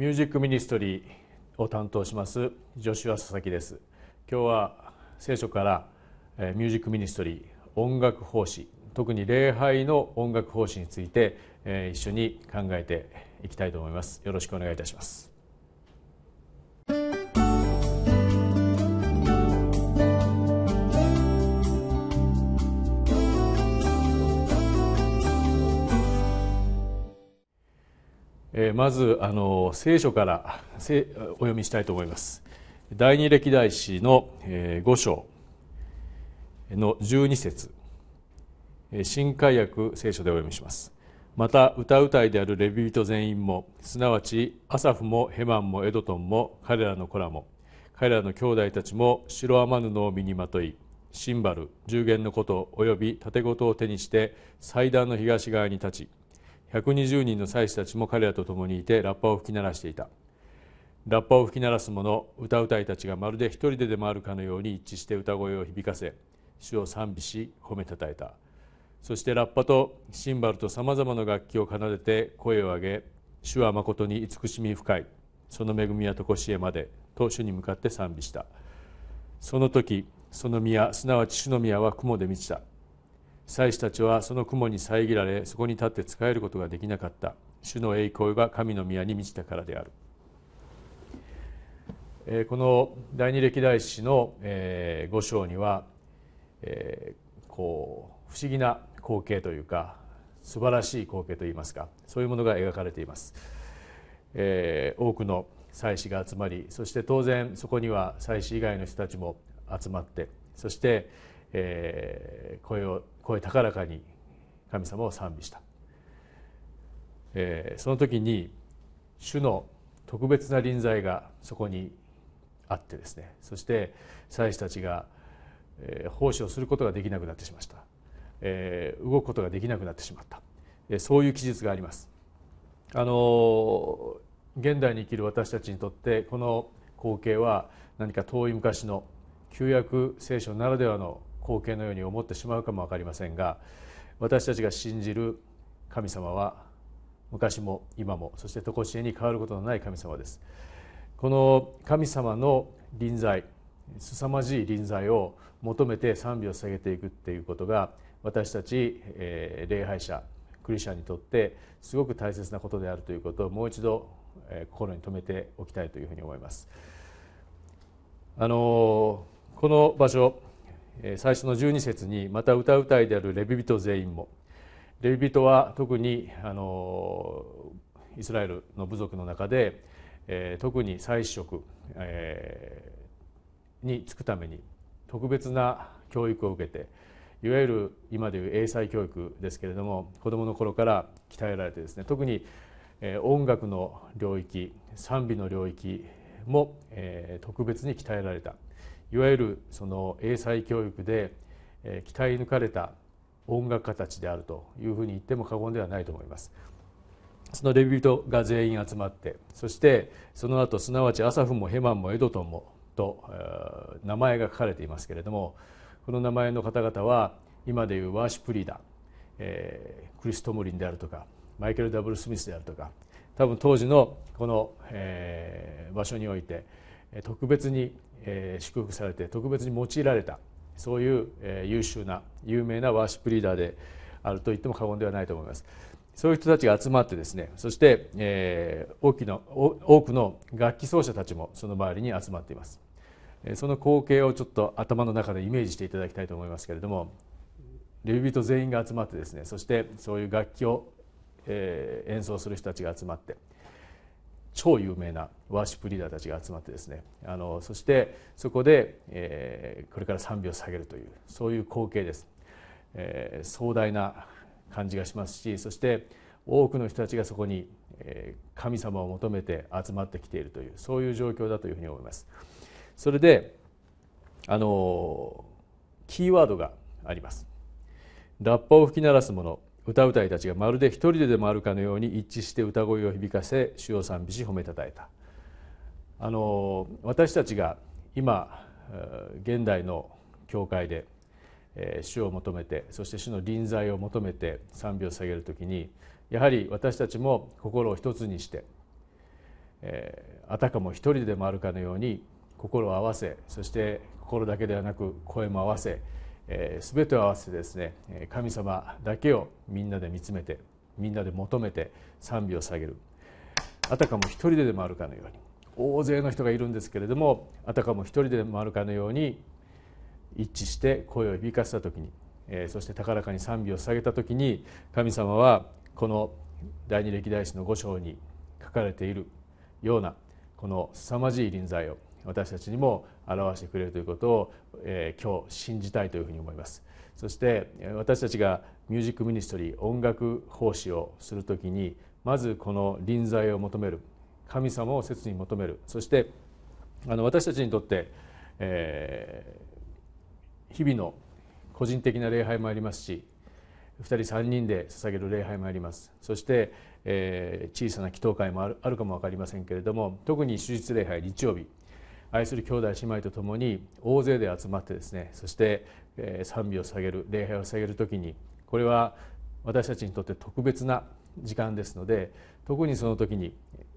ミュージックミニストリーを担当しますジョシュア佐々木です今日は聖書からミュージックミニストリー音楽奉仕特に礼拝の音楽奉仕について一緒に考えていきたいと思いますよろしくお願いいたしますえまずあの聖書からお読みしたいと思います第二歴代史の、え5章の12節新海約聖書でお読みしますまた歌うたいであるレビー人全員もすなわちアサフもヘマンもエドトンも彼らの子らも彼らの兄弟たちも白天布を身にまといシンバル十弦のこと及び盾事を手にして祭壇の東側に立ち120人の祭司たちも彼らと共にいてラッパを吹き鳴らしていたラッパを吹き鳴らす者歌うたいたちがまるで一人ででもあるかのように一致して歌声を響かせ主を賛美し褒めたたえたそしてラッパとシンバルとさまざまな楽器を奏でて声を上げ「主はまことに慈しみ深いその恵みは常しえまで」と主に向かって賛美したその時その宮すなわち主の宮は雲で満ちた祭司たちはその雲に遮られそこに立って仕えることができなかった主の栄光が神の宮に満ちたからである、えー、この第二歴代史の、えー、章には、えー、こう不思議な光景というか素晴らしい光景といいますかそういうものが描かれています、えー、多くの祭司が集まりそして当然そこには祭司以外の人たちも集まってそして、えー、声を声高らかに神様を賛美した、えー、その時に主の特別な臨在がそこにあってですねそして祭司たちが、えー、奉仕をすることができなくなってしまった、えー、動くことができなくなってしまった、えー、そういう記述があります。あの現代に生きる私たちにとってこの光景は何か遠い昔の旧約聖書ならではの光景のように思ってしまうかも分かりませんが私たちが信じる神様は昔も今もそして常しえに変わることのない神様ですこの神様の臨在凄まじい臨在を求めて賛美を捧げていくっていうことが私たち、え礼拝者クリスチャンにとってすごく大切なことであるということをもう一度、え心に留めておきたいというふうに思います。あのこの場所最初の12節にまた歌うたいであるレビ人全員もレビ人は特にあのイスラエルの部族の中で、え特に祭司職、えに就くために特別な教育を受けていわゆる今でいう英才教育ですけれども子どもの頃から鍛えられてですね特に音楽の領域賛美の領域も、え特別に鍛えられた。いわゆるその英才教育で鍛え抜かれた音楽家たちであるというふうに言っても過言ではないと思います。そのレビュートが全員集まってそしてその後すなわちアサフもヘマンもエドトンもと名前が書かれていますけれどもこの名前の方々は今でいうワーシップリーダー、えー、クリス・トムリンであるとかマイケル・ダブル・スミスであるとか多分当時のこの、えー、場所において特別に祝福されて特別に用いられたそういう優秀な有名なワーシップリーダーであると言っても過言ではないと思います。そういう人たちが集まってですねそして、え大きな多くの楽器奏者たちもその周りに集まっていますその光景をちょっと頭の中でイメージしていただきたいと思いますけれどもレビ人全員が集まってですねそしてそういう楽器を、え演奏する人たちが集まって超有名なワーシップリーダーたちが集まってですねあのそしてそこで、えー、これから賛美を下げるというそういう光景です、えー、壮大な感じがしますしそして多くの人たちがそこに、えー、神様を求めて集まってきているというそういう状況だというふうに思います。それであのキーワードがあります。ラッパを吹き鳴らす者歌うたいたちがまるで一人ででもあるかのように一致して歌声を響かせ主を賛美し褒めたたえたあの私たちが今現代の教会で主を求めてそして主の臨在を求めて賛美を下げるときにやはり私たちも心を一つにしてあたかも一人でもあるかのように心を合わせそして心だけではなく声も合わせすべてを合わせてですね神様だけをみんなで見つめてみんなで求めて賛美を下げるあたかも一人ででもあるかのように大勢の人がいるんですけれどもあたかも一人ででもあるかのように一致して声を響かせた時にそして高らかに賛美を下げた時に神様はこの第二歴代史の5章に書かれているようなこの凄まじい臨在を私たちにも表してくれるということを、えー、今日信じたいというふうに思いますそして私たちがミュージックミニストリー音楽奉仕をするときにまずこの臨在を求める神様を切に求めるそしてあの私たちにとって、えー、日々の個人的な礼拝もありますし2人3人で捧げる礼拝もありますそして、えー、小さな祈祷会もあるかも分かりませんけれども特に手術礼拝日曜日愛する兄弟姉妹と共に大勢で集まってですねそして賛美を下げる礼拝を下げる時にこれは私たちにとって特別な時間ですので特にその時に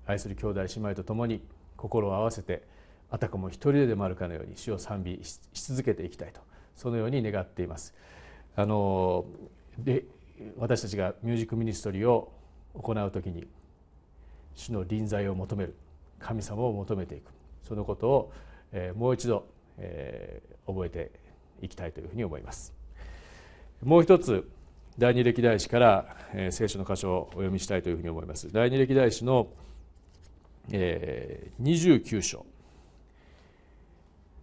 愛する兄弟姉妹と共に心を合わせてあたかも一人ででもあるかのように主を賛美し続けていきたいとそのように願っています。あので私たちがミュージックミニストリーを行う時に主の臨在を求める神様を求めていくそのことを、えもう一度、え覚えていきたいというふうに思いますもう一つ第二歴代史から、え聖書の箇所をお読みしたいというふうに思います第二歴代史の、えー、29章、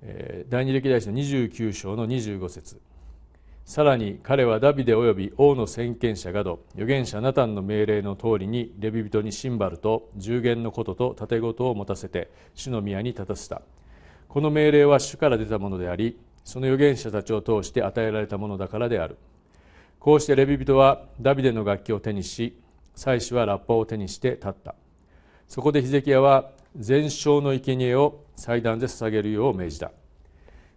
え第二歴代史の29章の25節さらに彼はダビデ及び王の先見者など預言者ナタンの命令の通りにレビ人にシンバルと従言のことと盾事を持たせて主の宮に立たせたこの命令は主から出たものでありその預言者たちを通して与えられたものだからであるこうしてレビ人はダビデの楽器を手にし祭司はラッパを手にして立ったそこでヒゼキヤは全焼の生贄を祭壇で捧げるよう命じた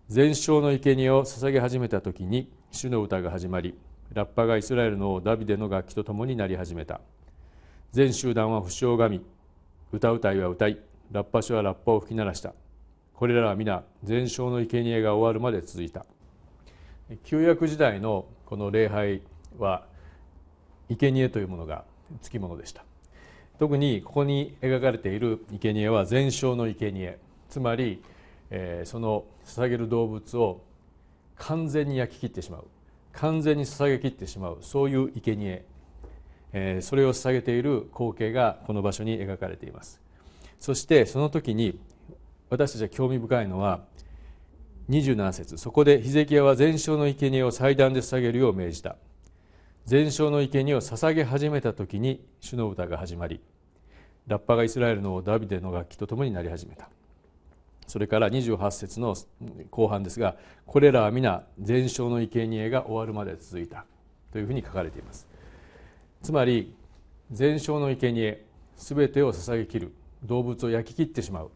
全焼の生贄を捧げ始めた時に主の歌が始まりラッパがイスラエルの王ダビデの楽器とともになり始めた全集団は不死をみ歌うたいは歌いラッパ書はラッパを吹き鳴らしたこれらは皆全焼の生贄が終わるまで続いた旧約時代のこの礼拝は生贄というものがつきものでした特にここに描かれている生贄は全焼の生贄つまりえその捧げる動物を完全に焼き切ってしまう完全に捧げ切ってしまうそういう生贄えそれを捧げている光景がこの場所に描かれていますそしてその時に私たちは興味深いのは27節そこでヒゼキヤは全焼の生贄を祭壇で捧げるよう命じた全焼の生贄を捧げ始めた時に主の歌が始まりラッパがイスラエルのダビデの楽器とともになり始めたそれから28節の後半ですがこれらは皆全焼の生贄が終わるまで続いたというふうに書かれていますつまり全焼の生贄すべてを捧げきる動物を焼き切ってしまう、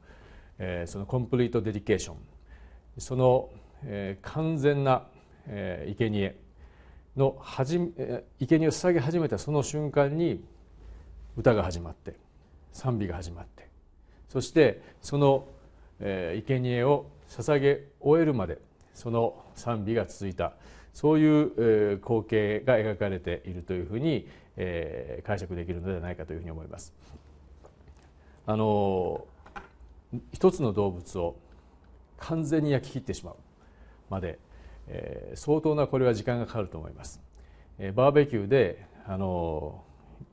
えー、そのコンプリートデディケーションその、えー、完全な、えー、生贄の始め、えー、生贄を捧げ始めたその瞬間に歌が始まって賛美が始まってそしてそのえ生贄を捧げ終えるまでその賛美が続いたそういう光景が描かれているというふうに解釈できるのではないかというふうに思います。あの一つの動物を完全に焼き切ってしまうまで相当なこれは時間がかかると思います。バーベキューであの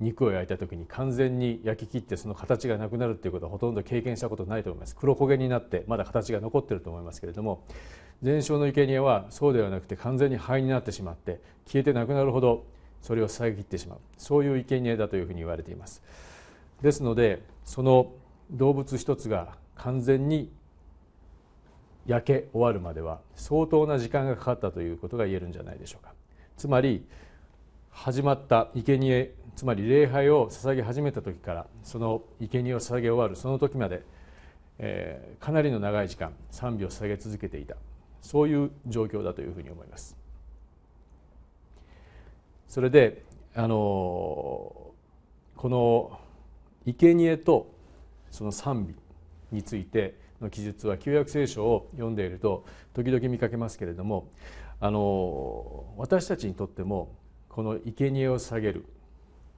肉を焼いた時に完全に焼き切ってその形がなくなるっていうことはほとんど経験したことないと思います黒焦げになってまだ形が残ってると思いますけれども全焼の生贄はそうではなくて完全に灰になってしまって消えてなくなるほどそれを遮ってしまうそういう生贄だというふうに言われていますですのでその動物一つが完全に焼け終わるまでは相当な時間がかかったということが言えるんじゃないでしょうかつまり始まった生贄つまり礼拝を捧げ始めた時からその生贄を捧げ終わるその時まで、えー、かなりの長い時間賛美を捧げ続けていたそういう状況だというふうに思います。それであのこの生贄とその賛美についての記述は旧約聖書を読んでいると時々見かけますけれどもあの私たちにとってもこの生贄を下げる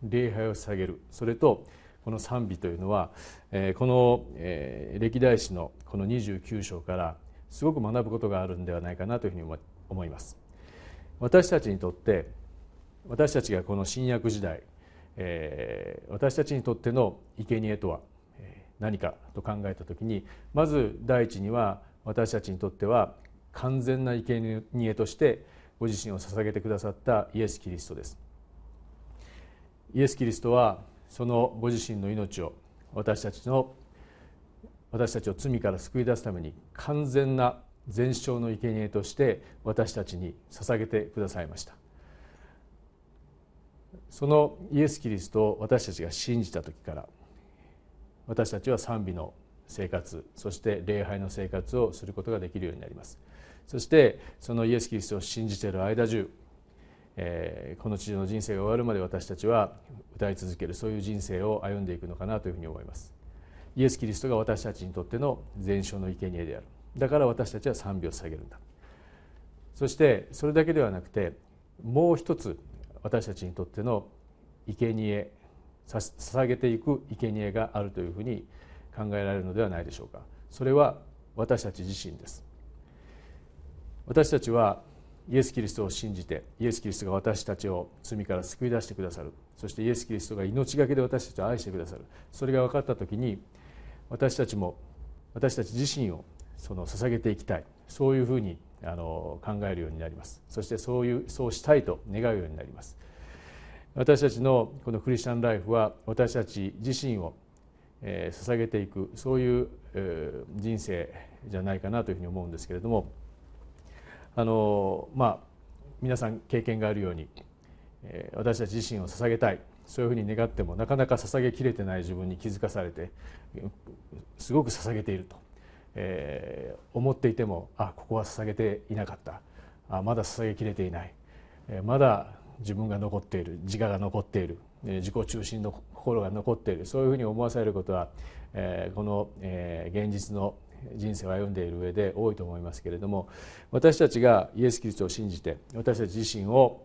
礼拝を下げるそれとこの賛美というのは、えこの、え歴代史のこの29章からすごく学ぶことがあるんではないかなというふうに思います私たちにとって私たちがこの新約時代、え私たちにとっての生贄とは何かと考えた時にまず第一には私たちにとっては完全な生贄としてご自身を捧げてくださったイエス・キリストですイエス・キリストはそのご自身の命を私たちの私たちを罪から救い出すために完全な全焼の生贄として私たちに捧げてくださいましたそのイエス・キリストを私たちが信じた時から私たちは賛美の生活そして礼拝の生活をすることができるようになりますそしてそのイエス・キリストを信じている間中、えこの地上の人生が終わるまで私たちは歌い続けるそういう人生を歩んでいくのかなというふうに思いますイエス・キリストが私たちにとっての全焼の生贄であるだから私たちは賛美をげるんだそしてそれだけではなくてもう一つ私たちにとっての生贄捧げていく生贄があるというふうに考えられるのではないでしょうかそれは私たち自身です私たちはイエス・キリストを信じてイエス・キリストが私たちを罪から救い出してくださるそしてイエス・キリストが命がけで私たちを愛してくださるそれが分かった時に私たちも私たち自身をその捧げていきたいそういうふうにあの考えるようになりますそしてそういうそうしたいと願うようになります私たちのこのクリスチャン・ライフは私たち自身を捧げていくそういう人生じゃないかなというふうに思うんですけれども。あの、まあ、皆さん経験があるように、えー、私たち自身を捧げたいそういうふうに願ってもなかなか捧げきれてない自分に気づかされてすごく捧げていると、えー、思っていてもあここは捧げていなかったあまだ捧げきれていない、えー、まだ自分が残っている自我が残っている、えー、自己中心の心が残っているそういうふうに思わされることは、えー、この、えー、現実の人生を歩んでいる上で多いと思いますけれども私たちがイエス・キリストを信じて私たち自身を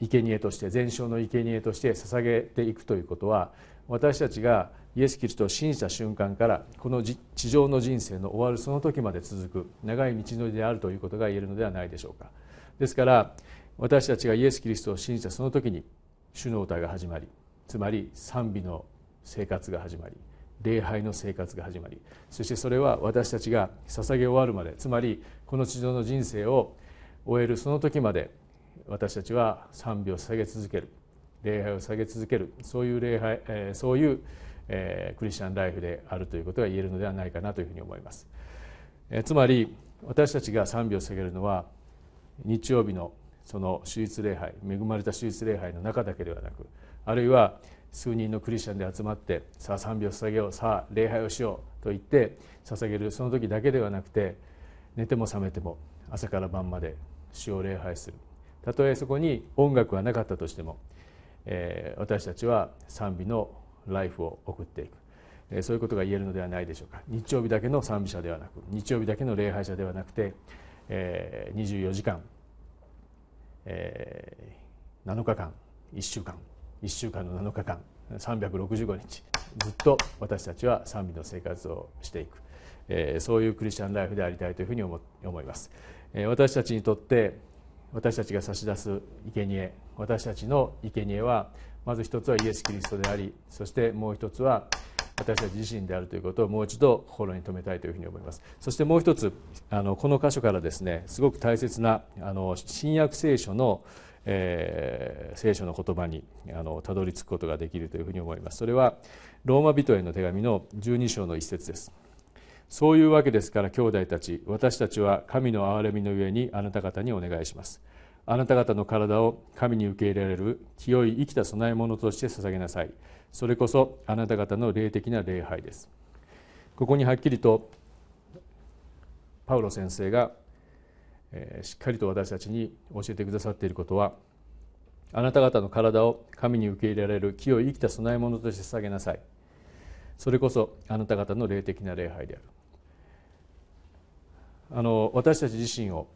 生贄として全焼の生贄として捧げていくということは私たちがイエス・キリストを信じた瞬間からこの地上の人生の終わるその時まで続く長い道のりであるということが言えるのではないでしょうかですから私たちがイエス・キリストを信じたその時に主の歌が始まりつまり賛美の生活が始まり礼拝の生活が始まりそしてそれは私たちが捧げ終わるまでつまりこの地上の人生を終えるその時まで私たちは賛美を下げ続ける礼拝を下げ続けるそういう礼拝、えそういう、えクリスチャンライフであるということが言えるのではないかなというふうに思います、えつまり私たちが賛美を下げるのは日曜日のその手術礼拝恵まれた手術礼拝の中だけではなくあるいは数人のクリスチャンで集まってさあ賛美を捧げようさあ礼拝をしようと言って捧げるその時だけではなくて寝ても覚めても朝から晩まで主を礼拝するたとえそこに音楽はなかったとしても、えー、私たちは賛美のライフを送っていく、えー、そういうことが言えるのではないでしょうか日曜日だけの賛美者ではなく日曜日だけの礼拝者ではなくて、えー、24時間、えー、7日間1週間1週間の7日間365日ずっと私たちは賛美の生活をしていく、えー、そういうクリスチャンライフでありたいというふうに思思います、えー、私たちにとって私たちが差し出す生贄私たちの生贄はまず一つはイエス・キリストでありそしてもう一つは私たち自身であるということをもう一度心に留めたいというふうに思いますそしてもう一つあのこの箇所からですねすごく大切なあの新約聖書の「えー、聖書の言葉にあのたどり着くことができるというふうに思いますそれはローマ人への手紙の12章の一節ですそういうわけですから兄弟たち私たちは神の憐れみのゆえにあなた方にお願いしますあなた方の体を神に受け入れられる清い生きた供え物として捧げなさいそれこそあなた方の霊的な礼拝ですここにはっきりとパウロ先生がしっかりと私たちに教えてくださっていることはあなた方の体を神に受け入れられる木を生きた供え物として捧げなさいそれこそあなた方の霊的な礼拝であるあの私たち自身を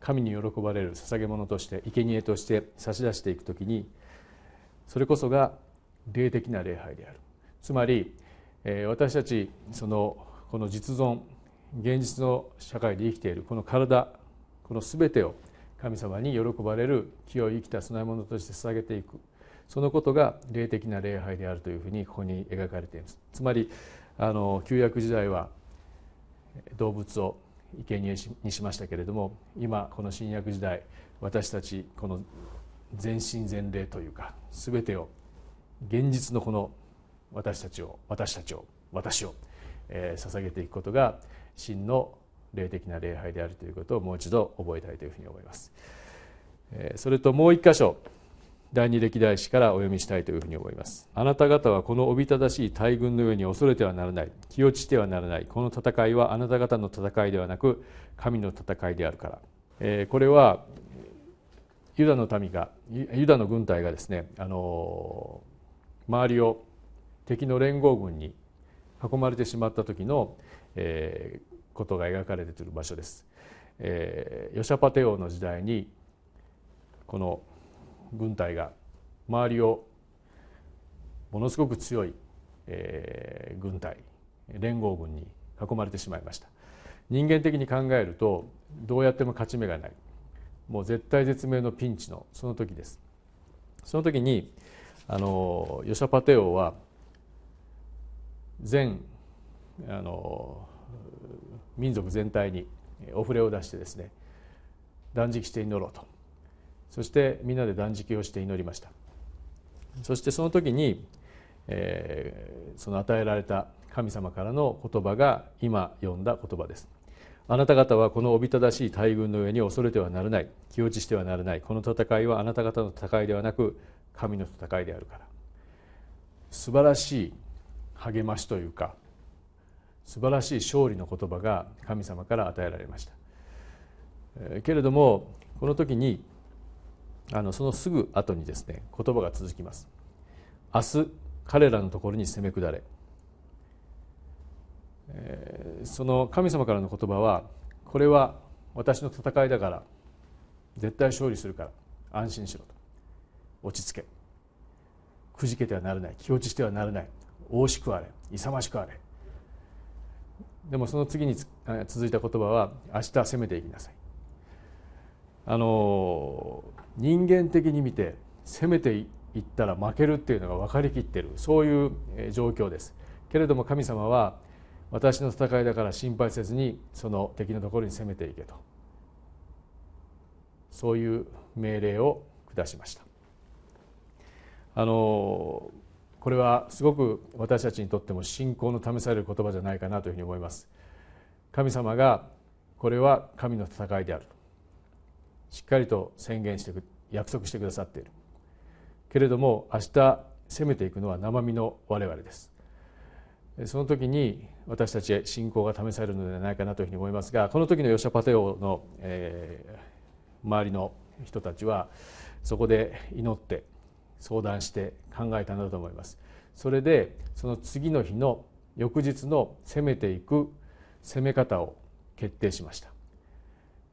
神に喜ばれる捧げ物として生贄として差し出していくときにそれこそが霊的な礼拝であるつまり、えー、私たちそのこの実存現実の社会で生きているこの体この全てを神様に喜ばれる清い生きた供え物として捧げていくそのことが霊的な礼拝であるというふうにここに描かれていますつまりあの旧約時代は動物を生贄にしましたけれども今この新約時代私たちこの全身全霊というか全てを現実のこの私たちを私たちを私を、えー、捧げていくことが真の霊的な礼拝であるということをもう一度覚えたいというふうに思います。それともう一箇所第二歴代史からお読みしたいというふうに思いますあなた方はこのおびただしい大軍のように恐れてはならない気落ちってはならないこの戦いはあなた方の戦いではなく神の戦いであるから、えこれはユダの民がユダの軍隊がですね、あの周りを敵の連合軍に囲まれてしまった時の、えー、ことが描かれている場所です。えー、ヨシャパテ王の時代にこの軍隊が周りをものすごく強い、えー、軍隊連合軍に囲まれてしまいました人間的に考えるとどうやっても勝ち目がないもう絶対絶命のピンチのその時ですその時にあのヨシャパテ王は全あの民族全体にお触れを出してですね断食して祈ろうとそしてみんなで断食をして祈りましたそしてその時に、えー、その与えられた神様からの言葉が今読んだ言葉ですあなた方はこのおびただしい大軍の上に恐れてはならない気落ちしてはならないこの戦いはあなた方の戦いではなく神の戦いであるから素晴らしい励ましというか素晴らしい勝利の言葉が神様から与えられましたけれどもこの時にあのそのすぐ後にですね言葉が続きます明日彼らのところに攻め下れその神様からの言葉はこれは私の戦いだから絶対勝利するから安心しろと落ち着けくじけてはならない気落ちしてはならない大しくあれ勇ましくあれでもその次に続いた言葉は「明日攻めていきなさい」あの人間的に見て攻めていったら負けるっていうのが分かりきってるそういう状況ですけれども神様は私の戦いだから心配せずにその敵のところに攻めていけとそういう命令を下しましたあのこれはすごく私たちにとっても信仰の試される言葉じゃないかなというふうに思います神様がこれは神の戦いであるしっかりと宣言して約束してくださっているけれども明日攻めていくのは生身の我々ですその時に私たちへ信仰が試されるのではないかなというふうに思いますがこの時のヨシャパテオの、えー、周りの人たちはそこで祈って相談して考えたんだと思います。それでその次の日の翌日の攻めていく攻め方を決定しました。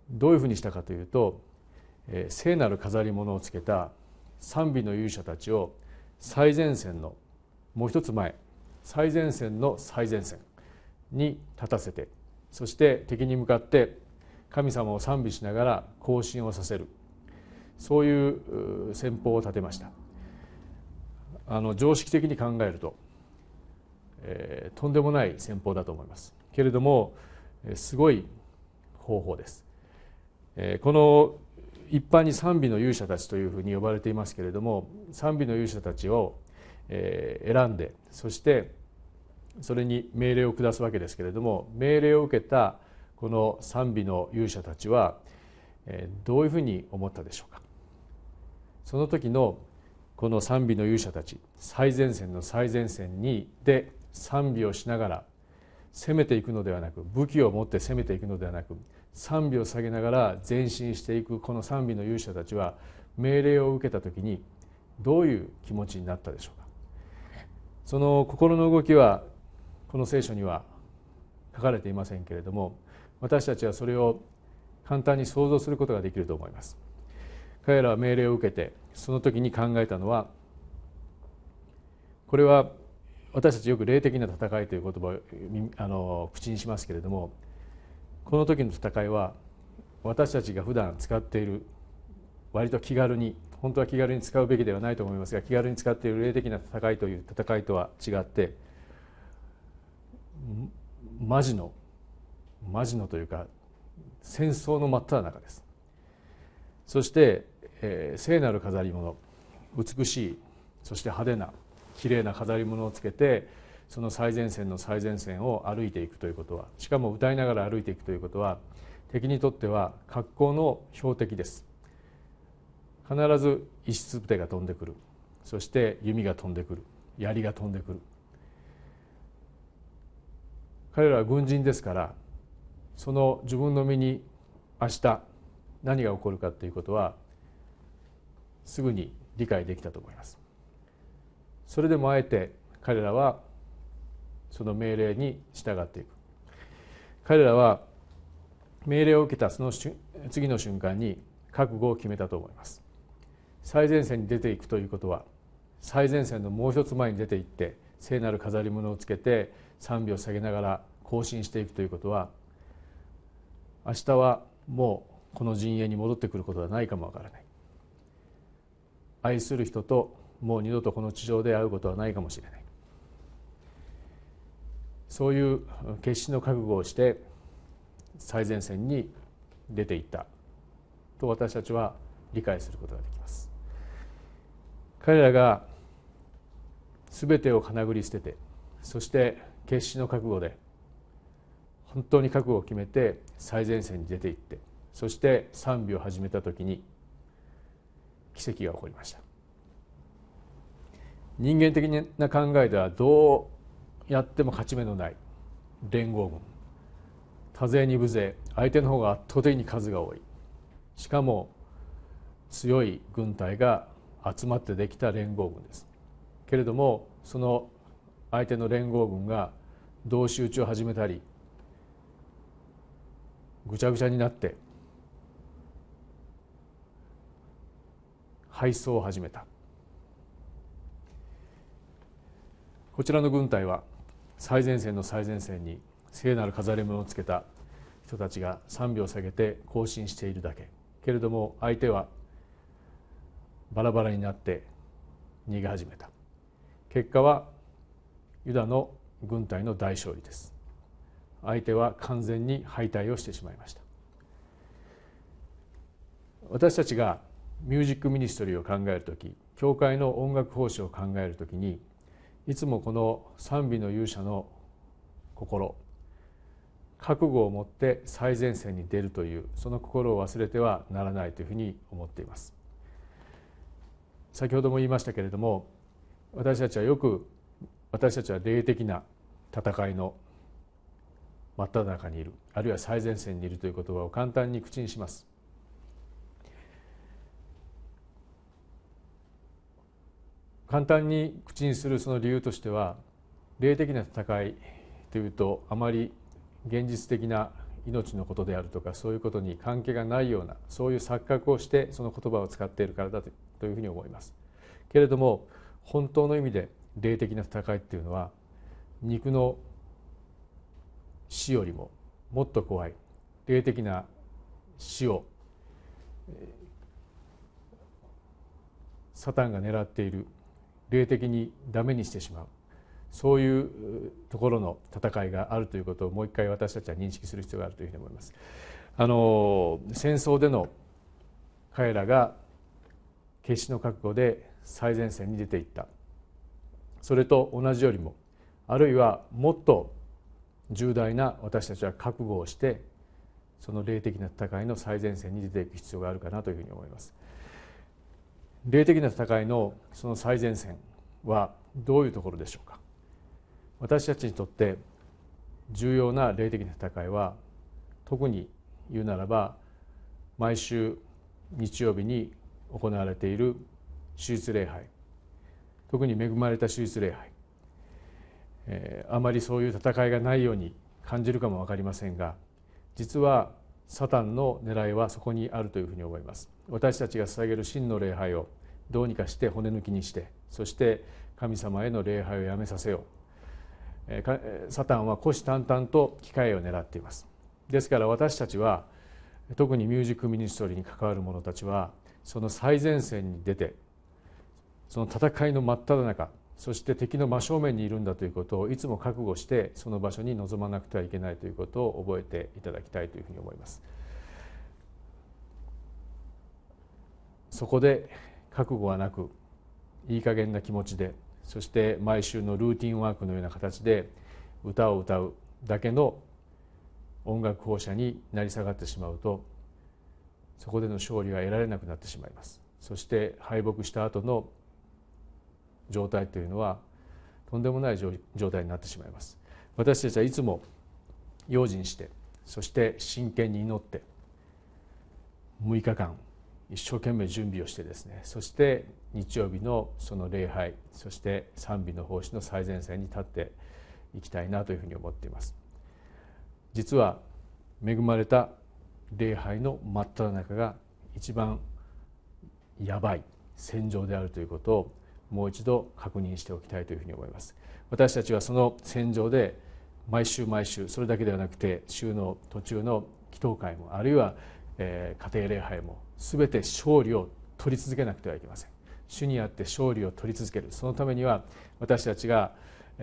どういうふうにしたかというと、えー、聖なる飾り物をつけた賛美の勇者たちを最前線のもう一つ前最前線の最前線に立たせてそして敵に向かって神様を賛美しながら行進をさせるそういう戦法を立てました。あの常識的に考えると、えー、とんでもない戦法だと思いますけれどもすごい方法です、えー、この一般に賛美の勇者たちというふうに呼ばれていますけれども賛美の勇者たちを、えー、選んでそしてそれに命令を下すわけですけれども命令を受けたこの賛美の勇者たちはどういうふうに思ったでしょうかその時のこの賛美の勇者たち最前線の最前線にで賛美をしながら攻めていくのではなく武器を持って攻めていくのではなく賛美を下げながら前進していくこの賛美の勇者たちは命令を受けた時にどういう気持ちになったでしょうかその心の動きはこの聖書には書かれていませんけれども私たちはそれを簡単に想像することができると思います。彼らは命令を受けてその時に考えたのはこれは私たちよく霊的な戦いという言葉をあの口にしますけれどもこの時の戦いは私たちが普段使っている割と気軽に本当は気軽に使うべきではないと思いますが気軽に使っている霊的な戦いという戦いとは違ってマジのマジのというか戦争の真っ只中ですそしてえー、聖なる飾り物美しいそして派手な綺麗な飾り物をつけてその最前線の最前線を歩いていくということはしかも歌いながら歩いていくということは敵にとっては格好の標的です必ず石つぶてが飛んでくるそして弓が飛んでくる槍が飛んでくる彼らは軍人ですからその自分の身に明日何が起こるかということはすぐに理解できたと思います。それでもあえて彼らはその命令に従っていく彼らは命令を受けたその次の瞬間に覚悟を決めたと思います最前線に出ていくということは最前線のもう一つ前に出ていって聖なる飾り物をつけて賛美を下げながら行進していくということは明日はもうこの陣営に戻ってくることはないかもわからない愛する人ともう二度とこの地上で会うことはないかもしれないそういう決死の覚悟をして最前線に出ていったと私たちは理解することができます彼らが全てをかなぐり捨ててそして決死の覚悟で本当に覚悟を決めて最前線に出ていってそして賛美を始めた時に奇跡が起こりました人間的な考えではどうやっても勝ち目のない連合軍多勢に無勢相手の方が圧倒的に数が多いしかも強い軍隊が集まってできた連合軍ですけれどもその相手の連合軍が同士討ちを始めたりぐちゃぐちゃになって配送を始めたこちらの軍隊は最前線の最前線に聖なる飾り物をつけた人たちが3秒下げて行進しているだけけれども相手はバラバラになって逃げ始めた結果はユダの軍隊の大勝利です相手は完全に敗退をしてしまいました私たちがミュージックミニストリーを考える時教会の音楽奉仕を考える時にいつもこの賛美の勇者の心覚悟を持って最前線に出るというその心を忘れてはならないというふうに思っています先ほども言いましたけれども私たちはよく私たちは霊的な戦いの真っ只中にいるあるいは最前線にいるという言葉を簡単に口にします簡単に口にするその理由としては霊的な戦いというとあまり現実的な命のことであるとかそういうことに関係がないようなそういう錯覚をしてその言葉を使っているからだというふうに思います。けれども本当の意味で霊的な戦いっていうのは肉の死よりももっと怖い霊的な死をサタンが狙っている霊的にダメにしてしまうそういうところの戦いがあるということをもう一回私たちは認識する必要があるというふうに思います。あの戦争での彼らが決死の覚悟で最前線に出ていったそれと同じよりもあるいはもっと重大な私たちは覚悟をしてその霊的な戦いの最前線に出ていく必要があるかなというふうに思います。霊的な戦いのその最前線はどういうところでしょうか私たちにとって重要な霊的な戦いは特に言うならば毎週日曜日に行われている手術礼拝特に恵まれた手術礼拝、えー、あまりそういう戦いがないように感じるかも分かりませんが実はサタンの狙いはそこにあるというふうに思います私たちが捧げる真の礼拝をどうにかして骨抜きにしてそして神様への礼拝をやめさせようサタンは虎視眈々と機会を狙っていますですから私たちは特にミュージックミニストリーに関わる者たちはその最前線に出てその戦いの真っ只中そして敵の真正面にいるんだということをいつも覚悟してその場所に臨まなくてはいけないということを覚えていただきたいというふうに思います。そこで覚悟はなくいい加減な気持ちでそして毎週のルーティンワークのような形で歌を歌うだけの音楽放射になり下がってしまうとそこでの勝利が得られなくなってしまいますそして敗北した後の状態というのはとんでもない状態になってしまいます私たちはいつも用心してそして真剣に祈って6日間一生懸命準備をしてですねそして日曜日のその礼拝そして賛美の奉仕の最前線に立っていきたいなというふうに思っています実は恵まれた礼拝の真っ只中が一番やばい戦場であるということをもう一度確認しておきたいというふうに思います私たちはその戦場で毎週毎週それだけではなくて週の途中の祈祷会もあるいは家庭礼拝も全て勝利を取り続けなくてはいけません主にあって勝利を取り続けるそのためには私たちが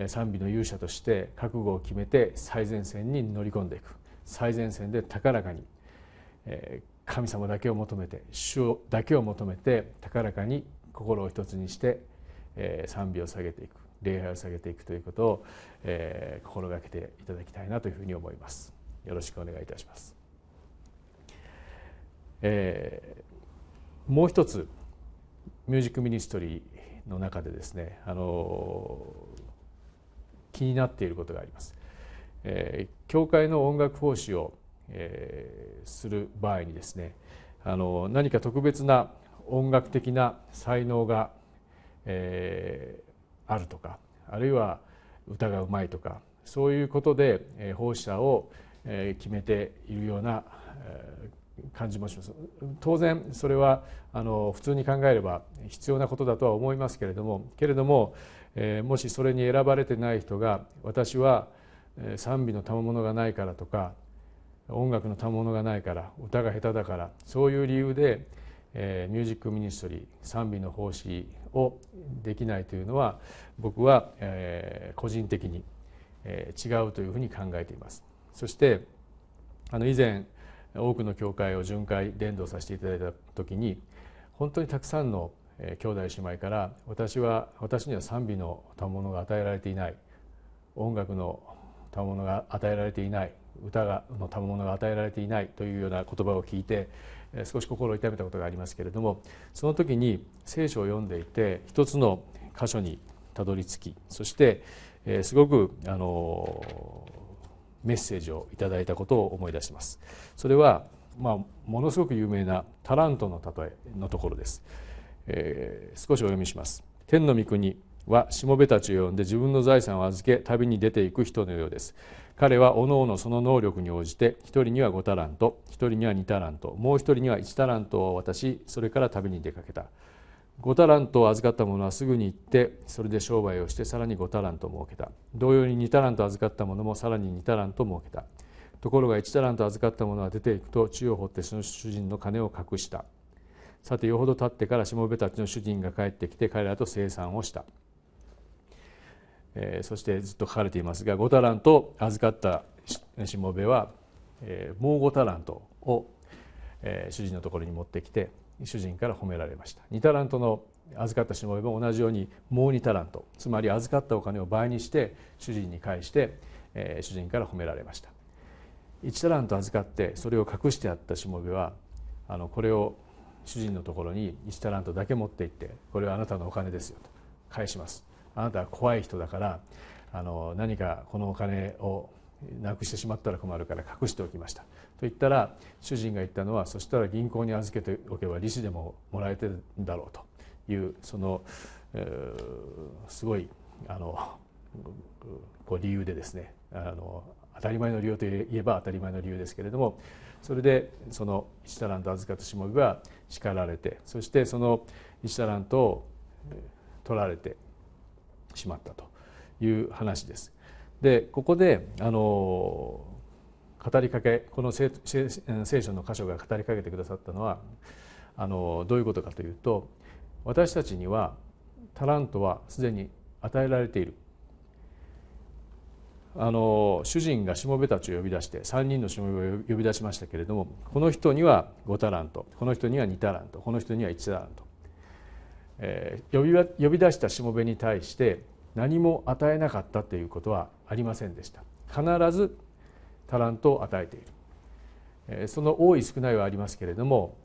賛美の勇者として覚悟を決めて最前線に乗り込んでいく最前線で高らかに、神様だけを求めて主だけを求めて高らかに心を一つにして、賛美を下げていく礼拝を下げていくということを、心がけていただきたいなというふうに思います。よろしくお願いいたします。えー、もう一つミュージックミニストリーの中でですねあの気になっていることがあります。えー、教会の音楽奉仕を、えー、する場合にですねあの何か特別な音楽的な才能が、えー、あるとかあるいは歌がうまいとかそういうことで、えー、奉仕者を、えー、決めているような、えー感じもします当然それはあの普通に考えれば必要なことだとは思いますけれどもけれども、えー、もしそれに選ばれてない人が私は賛美の賜物がないからとか音楽の賜物がないから歌が下手だからそういう理由で、えー、ミュージックミニストリー賛美の奉仕をできないというのは僕は、えー、個人的に、えー、違うというふうに考えています。そしてあの以前多くの教会を巡回伝道させていただいた時に本当にたくさんの兄弟姉妹から私は私には賛美の賜物が与えられていない音楽の賜物が与えられていない歌の賜物が与えられていないというような言葉を聞いて少し心を痛めたことがありますけれどもその時に聖書を読んでいて一つの箇所にたどり着きそしてすごくあのメッセージをいただいたことを思い出しますそれはまあ、ものすごく有名なタラントの例えのところです、えー、少しお読みします天の御国はしもべたちを呼んで自分の財産を預け旅に出ていく人のようです彼はおのおのその能力に応じて一人には5タラント一人には2タラントもう一人には1タラントを渡しそれから旅に出かけた5タラントを預かった者はすぐに行ってそれで商売をしてさらに5タラント儲けた同様に2タラント預かった者もさらに2タラント儲けたところが1タラント預かった者は出ていくと地を掘ってその主人の金を隠したさてよほど経ってからしもべたちの主人が帰ってきて彼らと生産をした、えー、そしてずっと書かれていますが5タラント預かったしもべは、えー、もう5タラントを、えー、主人のところに持ってきて主人から褒められました2タラントの預かったしもべも同じようにもう2タラントつまり預かったお金を倍にして主人に返して、え主人から褒められました1タラント預かってそれを隠してあったしもべはあのこれを主人のところに1タラントだけ持って行ってこれはあなたのお金ですよと返しますあなたは怖い人だからあの何かこのお金をなくしてしまったら困るから隠しておきました」と言ったら主人が言ったのは「そしたら銀行に預けておけば利子でももらえてるんだろう」というその、えー、すごいあのこう理由でですねあの当たり前の理由といえば当たり前の理由ですけれどもそれでその一太ラン預かったしもが叱られてそしてその一タラン取られてしまったという話です。でここであの語りかけこの聖書の箇所が語りかけてくださったのはあのどういうことかというと私たちにはタラントはすでに与えられているあの主人がしもべたちを呼び出して3人のしもべを呼び出しましたけれどもこの人には5タラントこの人には2タラントこの人には1タラント、えー、呼び呼び出したしもべに対して何も与えなかったということはありませんでした必ずタラントを与えているその多い少ないはありますけれども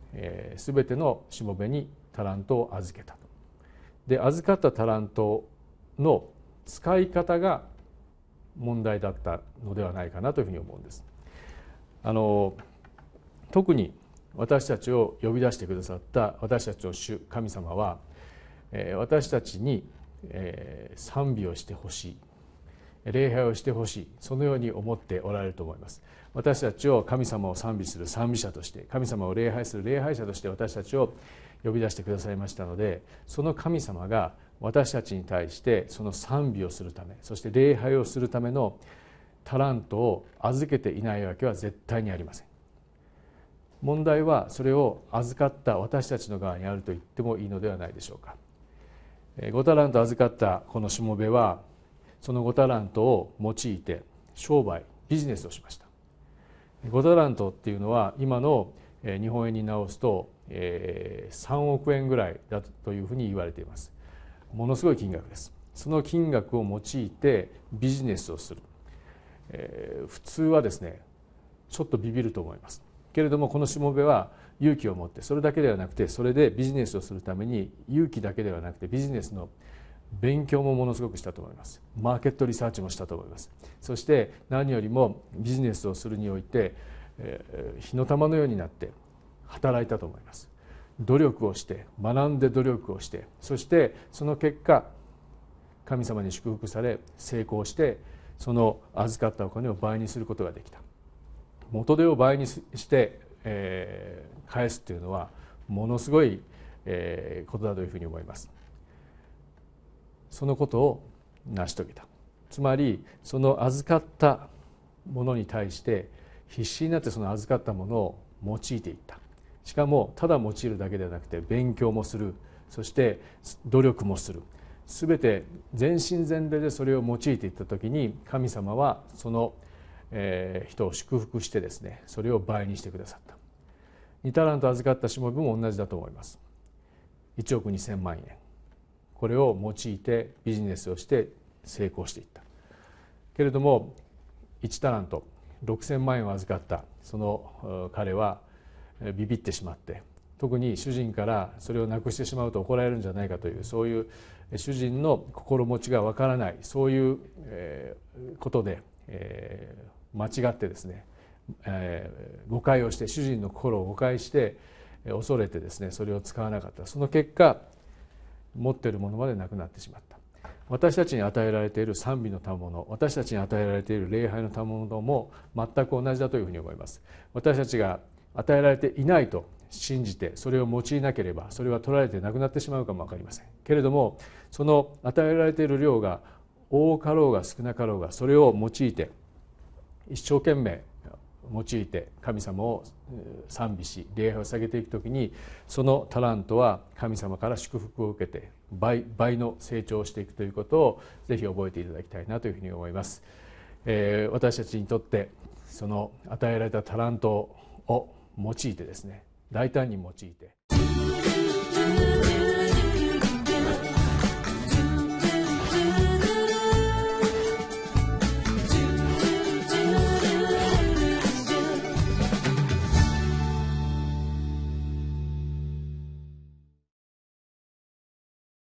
全てのしもべにタラントを預けたで預かったタラントの使い方が問題だったのではないかなというふうに思うんです。あの特に私たちを呼び出してくださった私たちの主神様は私たちにえー、賛美をしてほしい礼拝をしてほしいそのように思っておられると思います私たちを神様を賛美する賛美者として神様を礼拝する礼拝者として私たちを呼び出してくださいましたのでその神様が私たちに対してその賛美をするためそして礼拝をするためのタラントを預けていないわけは絶対にありません問題はそれを預かった私たちの側にあると言ってもいいのではないでしょうか5タラント預かったこのしもべはその五タラントを用いて商売ビジネスをしました五タラントっていうのは今の日本円に直すと3億円ぐらいだというふうに言われていますものすごい金額ですその金額を用いてビジネスをする普通はですねちょっとビビると思いますけれどもこのしもべは勇気を持ってそれだけではなくてそれでビジネスをするために勇気だけではなくてビジネスの勉強もものすごくしたと思いますマーケットリサーチもしたと思いますそして何よりもビジネスをするにおいて、火の玉のようになって働いたと思います努力をして学んで努力をしてそしてその結果神様に祝福され成功してその預かったお金を倍にすることができた元手を倍にしてえー、返すというのはものすごい、えー、ことだというふうに思います。そのことを成し遂げたつまりその預かったものに対して必死になってその預かったものを用いていったしかもただ用いるだけではなくて勉強もするそして努力もする全て全身全霊でそれを用いていった時に神様はその、え人を祝福してですねそれを倍にしてくださった2タラント預かったしもべも同じだと思います1億2,000万円これを用いてビジネスをして成功していったけれども1タラント6,000万円を預かったその彼はビビってしまって特に主人からそれをなくしてしまうと怒られるんじゃないかというそういう主人の心持ちがわからないそういうことで間違ってですねえー、誤解をして主人の心を誤解して恐れてですねそれを使わなかったその結果持っているものまでなくなってしまった私たちに与えられている賛美の賜物私たちに与えられている礼拝の賜物も全く同じだというふうに思います私たちが与えられていないと信じてそれを用いなければそれは取られてなくなってしまうかも分かりませんけれどもその与えられている量が多かろうが少なかろうがそれを用いて一生懸命用いて神様を賛美し礼拝を下げていく時にそのタラントは神様から祝福を受けて倍倍の成長をしていくということをぜひ覚えていただきたいなというふうに思います。えー、私たちにとってその与えられたタラントを用いてですね大胆に用いて